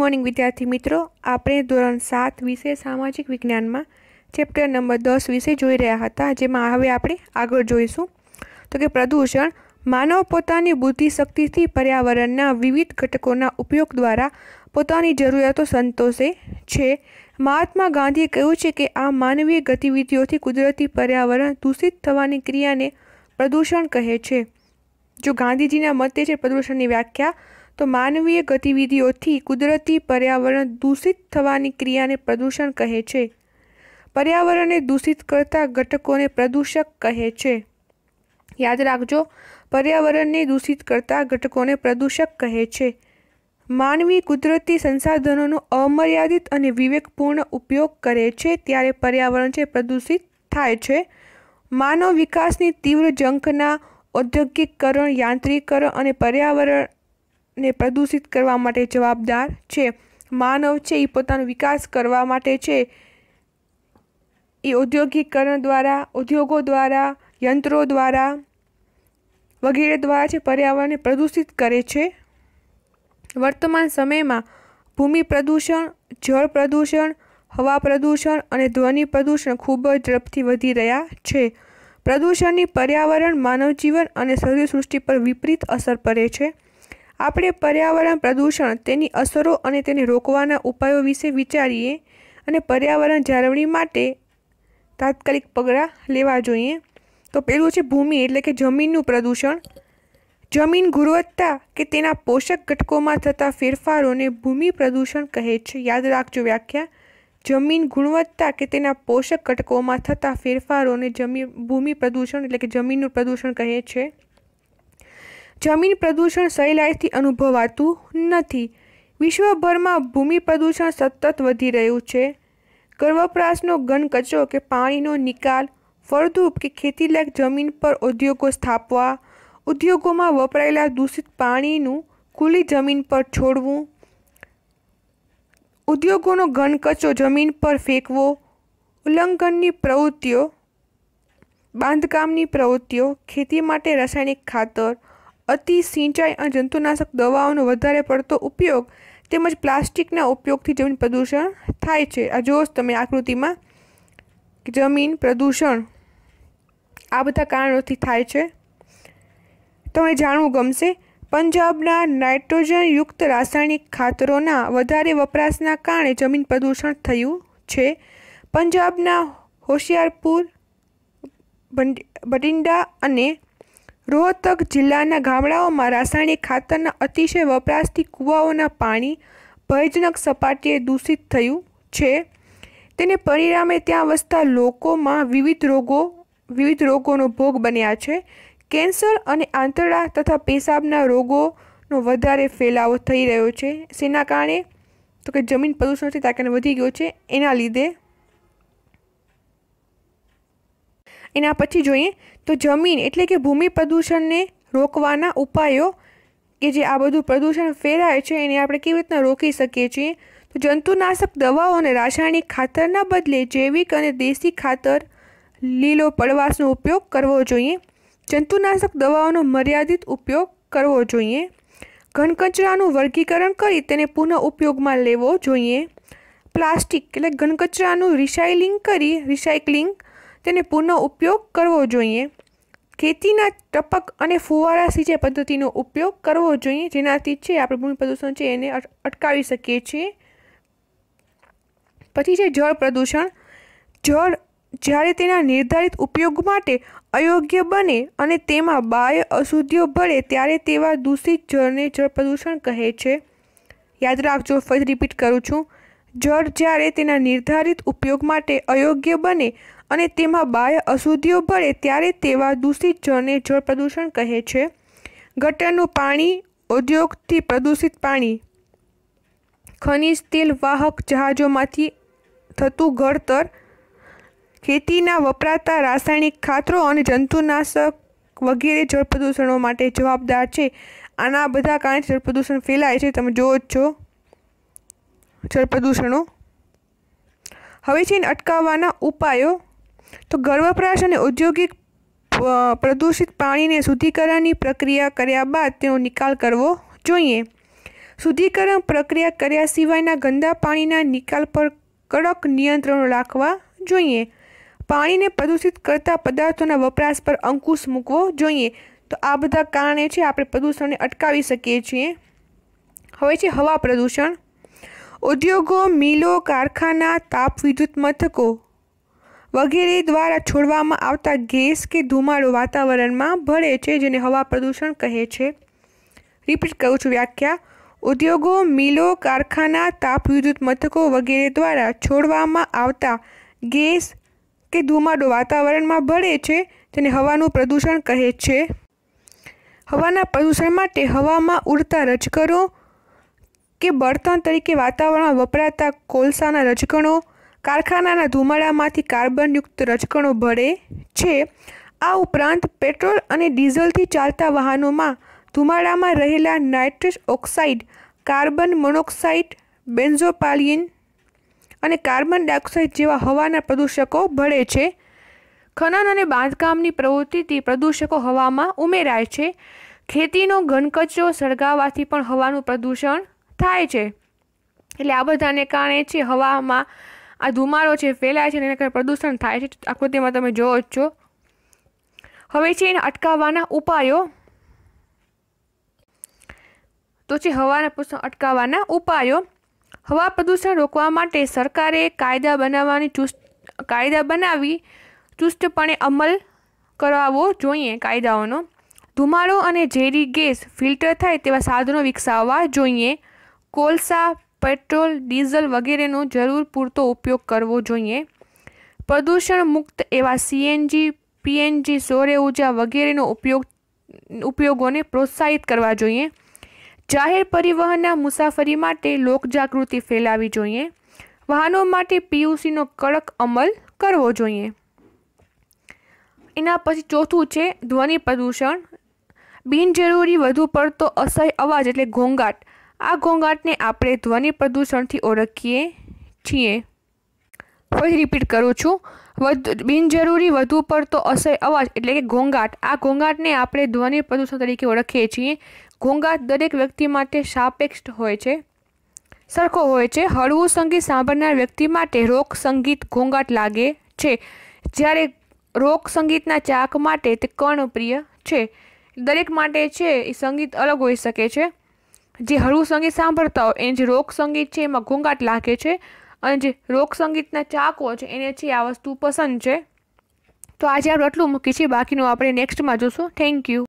morning વિદ્યાર્થી મિત્રો આપણે ધોરણ સાત વિશે સામાજિક વિજ્ઞાનમાં ચેપ્ટર નંબર દસ વિશે જોઈ રહ્યા હતા જેમાં હવે આપણે આગળ જોઈશું તો કે પ્રદૂષણ માનવ પોતાની બુદ્ધિશક્તિથી પર્યાવરણના વિવિધ ઘટકોના ઉપયોગ દ્વારા પોતાની જરૂરિયાતો સંતોષે છે મહાત્મા ગાંધીએ કહ્યું છે કે આ માનવીય ગતિવિધિઓથી કુદરતી પર્યાવરણ દૂષિત થવાની ક્રિયાને પ્રદૂષણ કહે છે જો ગાંધીજીના મતે છે પ્રદૂષણની વ્યાખ્યા તો માનવીય ગતિવિધિઓથી કુદરતી પર્યાવરણ દૂષિત થવાની ક્રિયાને પ્રદૂષણ કહે છે પર્યાવરણને દૂષિત કરતા ઘટકોને પ્રદૂષક કહે છે યાદ રાખજો પર્યાવરણને દૂષિત કરતા ઘટકોને પ્રદૂષક કહે છે માનવી કુદરતી સંસાધનોનો અમર્યાદિત અને વિવેકપૂર્ણ ઉપયોગ કરે છે ત્યારે પર્યાવરણ છે પ્રદૂષિત થાય છે માનવ વિકાસની તીવ્ર ઝંખના ઔદ્યોગિકરણ યાંત્રિકરણ અને પર્યાવરણ ને પ્રદૂષિત કરવા માટે જવાબદાર છે માનવ છે એ પોતાનો વિકાસ કરવા માટે છે એ ઔદ્યોગિકરણ દ્વારા ઉદ્યોગો દ્વારા યંત્રો દ્વારા વગેરે દ્વારા છે પર્યાવરણને પ્રદૂષિત કરે છે વર્તમાન સમયમાં ભૂમિ પ્રદૂષણ જળ પ્રદૂષણ હવા પ્રદૂષણ અને ધ્વનિ પ્રદૂષણ ખૂબ જ ઝડપથી વધી રહ્યા છે પ્રદૂષણની પર્યાવરણ માનવજીવન અને સૌરસૃષ્ટિ પર વિપરીત અસર પડે છે આપણે પર્યાવરણ પ્રદૂષણ તેની અસરો અને તેને રોકવાના ઉપાયો વિશે વિચારીએ અને પર્યાવરણ જાળવણી માટે તાત્કાલિક પગલાં લેવા જોઈએ તો પહેલું છે ભૂમિ એટલે કે જમીનનું પ્રદૂષણ જમીન ગુણવત્તા કે તેના પોષક ઘટકોમાં થતા ફેરફારોને ભૂમિ પ્રદૂષણ કહે છે યાદ રાખજો વ્યાખ્યા જમીન ગુણવત્તા કે તેના પોષક ઘટકોમાં થતા ફેરફારોને જમીન ભૂમિ પ્રદૂષણ એટલે કે જમીનનું પ્રદૂષણ કહે છે જમીન પ્રદૂષણ સહેલાઈથી અનુભવાતું નથી વિશ્વભરમાં ભૂમિ પ્રદૂષણ સતત વધી રહ્યું છે ઘરવપરાશનો ઘન કચરો કે પાણીનો નિકાલ ફળદ્રુપ કે ખેતીલાયક જમીન પર ઉદ્યોગો સ્થાપવા ઉદ્યોગોમાં વપરાયેલા દૂષિત પાણીનું ખુલ્લી જમીન પર છોડવું ઉદ્યોગોનો ઘન કચરો જમીન પર ફેંકવો ઉલ્લંઘનની પ્રવૃત્તિઓ બાંધકામની પ્રવૃત્તિઓ ખેતી માટે રાસાયણિક ખાતર અતિ સિંચાઈ અને જંતુનાશક દવાઓનો વધારે પડતો ઉપયોગ તેમજ પ્લાસ્ટિકના ઉપયોગથી જમીન પ્રદૂષણ થાય છે આ જોશ તમે આકૃતિમાં જમીન પ્રદૂષણ આ બધા કારણોથી થાય છે તમે જાણવું ગમશે પંજાબના નાઇટ્રોજનયુક્ત રાસાયણિક ખાતરોના વધારે વપરાશના કારણે જમીન પ્રદૂષણ થયું છે પંજાબના હોશિયારપુર ભંડ બઠિંડા અને રોહતક જિલ્લાના ગામડાઓમાં રાસાયણિક ખાતરના અતિશય વપરાશથી કૂવાઓના પાણી ભયજનક સપાટીએ દૂષિત થયું છે તેને પરિણામે ત્યાં વસતા લોકોમાં વિવિધ રોગો વિવિધ રોગોનો ભોગ બન્યા છે કેન્સર અને આંતરડા તથા પેશાબના રોગોનો વધારે ફેલાવો થઈ રહ્યો છે જેના કારણે તો કે જમીન પ્રદૂષણથી તાકાને વધી ગયો છે એના લીધે એના પછી જોઈએ તો જમીન એટલે કે ભૂમિ પ્રદૂષણને રોકવાના ઉપાયો કે જે આ બધું પ્રદૂષણ ફેરાય છે એને આપણે કેવી રીતના રોકી શકીએ છીએ તો જંતુનાશક દવાઓને રાસાયણિક ખાતરના બદલે જૈવિક અને દેશી ખાતર લીલો પડવાશનો ઉપયોગ કરવો જોઈએ જંતુનાશક દવાઓનો મર્યાદિત ઉપયોગ કરવો જોઈએ ઘનકચરાનું વર્ગીકરણ કરી તેને પુનઃ ઉપયોગમાં લેવો જોઈએ પ્લાસ્ટિક એટલે ઘનકચરાનું રિસાયલિંગ કરી રિસાયકલિંગ તેને પુનઃ ઉપયોગ કરવો જોઈએ ખેતીના ટપક અને ફુવારા સિંચાઈ પદ્ધતિનો ઉપયોગ કરવો જોઈએ જેનાથી છે આપણે ભૂમિ પ્રદૂષણ છે એને અટકાવી શકીએ છીએ પછી છે જળ પ્રદૂષણ જળ જ્યારે તેના નિર્ધારિત ઉપયોગ માટે અયોગ્ય બને અને તેમાં બાહ્ય અશુદ્ધિઓ ભળે ત્યારે તેવા દૂષિત જળને જળ પ્રદૂષણ કહે છે યાદ રાખજો ફરી રિપીટ કરું છું જળ જ્યારે તેના નિર્ધારિત ઉપયોગ માટે અયોગ્ય બને અને તેમાં બાહ્ય અશુદ્ધિઓ ભળે ત્યારે તેવા દૂષિત જળને જળ પ્રદૂષણ કહે છે ગટરનું પાણી ઉદ્યોગથી પ્રદૂષિત પાણી ખનિજ તેલ વાહક જહાજોમાંથી થતું ઘડતર ખેતીના વપરાતા રાસાયણિક ખાતરો અને જંતુનાશક વગેરે જળ પ્રદૂષણો માટે જવાબદાર છે આના બધા કારણે જળ પ્રદૂષણ ફેલાય છે તમે જુઓ જ છો જળ પ્રદૂષણો હવે છે અટકાવવાના ઉપાયો તો ઘર અને ઔદ્યોગિક પ્રદૂષિત પાણીને શુદ્ધિકરણની પ્રક્રિયા કર્યા બાદ તેનો નિકાલ કરવો જોઈએ શુદ્ધિકરણ પ્રક્રિયા કર્યા સિવાયના ગંદા પાણીના નિકાલ પર કડક નિયંત્રણ રાખવા જોઈએ પાણીને પ્રદૂષિત કરતા પદાર્થોના વપરાશ પર અંકુશ મૂકવો જોઈએ તો આ બધા કારણે છે આપણે પ્રદૂષણને અટકાવી શકીએ છીએ હવે છે હવા પ્રદૂષણ ઉદ્યોગો મિલો કારખાના તાપ વિદ્યુત મથકો વગેરે દ્વારા છોડવામાં આવતા ગેસ કે ધુમાડો વાતાવરણમાં ભળે છે જેને હવા પ્રદૂષણ કહે છે રિપીટ કહું છું વ્યાખ્યા ઉદ્યોગો મિલો કારખાના તાપ વિદ્યુત મથકો વગેરે દ્વારા છોડવામાં આવતા ગેસ કે ધુમાડો વાતાવરણમાં ભળે છે તેને હવાનું પ્રદૂષણ કહે છે હવાના પ્રદૂષણ માટે હવામાં ઉડતા રજકણો કે બળતણ તરીકે વાતાવરણમાં વપરાતા કોલસાના રજકણો કારખાનાના ધુમાડામાંથી કાર્બનયુક્ત રજકણો ભળે છે આ ઉપરાંત પેટ્રોલ અને ડીઝલથી ચાલતા વાહનોમાં ધુમાડામાં રહેલા nitrous oxide carbon monoxide benzopyrene અને કાર્બન ડાયોક્સાઇડ જેવા હવાના પ્રદૂષકો ભળે છે ખનન અને બાંધકામની પ્રવૃત્તિથી પ્રદૂષકો હવામાં ઉમેરાય છે ખેતીનો ઘનકચરો સળગાવવાથી પણ હવાનું પ્રદૂષણ થાય છે એટલે આ બધાને કારણે છે હવામાં આ ધુમાડો છે ફેલાય છે અને એના કારણે પ્રદૂષણ થાય છે આકૃતિમાં તમે જોવો જ છો હવે છે એને અટકાવવાના ઉપાયો તો છે હવાના પ્રદૂષણ અટકાવવાના ઉપાયો હવા પ્રદૂષણ રોકવા માટે સરકારે કાયદા બનાવવાની ચુસ્ત કાયદા બનાવી ચુસ્તપણે અમલ કરાવવો જોઈએ કાયદાઓનો ધુમાડો અને ઝેરી ગેસ ફિલ્ટર થાય તેવા સાધનો વિકસાવવા જોઈએ કોલસા પેટ્રોલ ડીઝલ વગેરેનો જરૂર પૂરતો ઉપયોગ કરવો જોઈએ પ્રદૂષણ મુક્ત એવા સીએનજી પીએનજી સૌર ઊર્જા વગેરેનો ઉપયોગ ઉપયોગોને પ્રોત્સાહિત કરવા જોઈએ જાહેર પરિવહનના મુસાફરી માટે લોકજાગૃતિ ફેલાવી જોઈએ વાહનો માટે પીયુસીનો કડક અમલ કરવો જોઈએ એના પછી ચોથું છે ધ્વનિ પ્રદૂષણ બિનજરૂરી વધુ પડતો અસહ્ય અવાજ એટલે ઘોંઘાટ આ ઘોંઘાટને આપણે ધ્વનિ પ્રદૂષણથી ઓળખીએ છીએ ફરી રિપીટ કરું છું વધુ બિનજરૂરી વધુ પડતો અસહ્ય અવાજ એટલે કે ઘોંઘાટ આ ઘોંઘાટને આપણે ધ્વનિ પ્રદૂષણ તરીકે ઓળખીએ છીએ ઘોંઘાટ દરેક વ્યક્તિ માટે સાપેક્ષ હોય છે સરખો હોય છે હળવું સંગીત સાંભળનાર વ્યક્તિ માટે રોક સંગીત ઘોંઘાટ લાગે છે જ્યારે રોક સંગીતના ચાક માટે તે કર્ણપ્રિય છે દરેક માટે છે એ સંગીત અલગ હોઈ શકે છે જે હળવું સંગીત સાંભળતા હોય એને જે રોક સંગીત છે એમાં ઘોંઘાટ લાગે છે અને જે રોક સંગીતના ચાકો છે એને છે આ વસ્તુ પસંદ છે તો આજે આપણે આટલું મૂકી છે બાકીનું આપણે નેક્સ્ટમાં જોશું થેન્ક યુ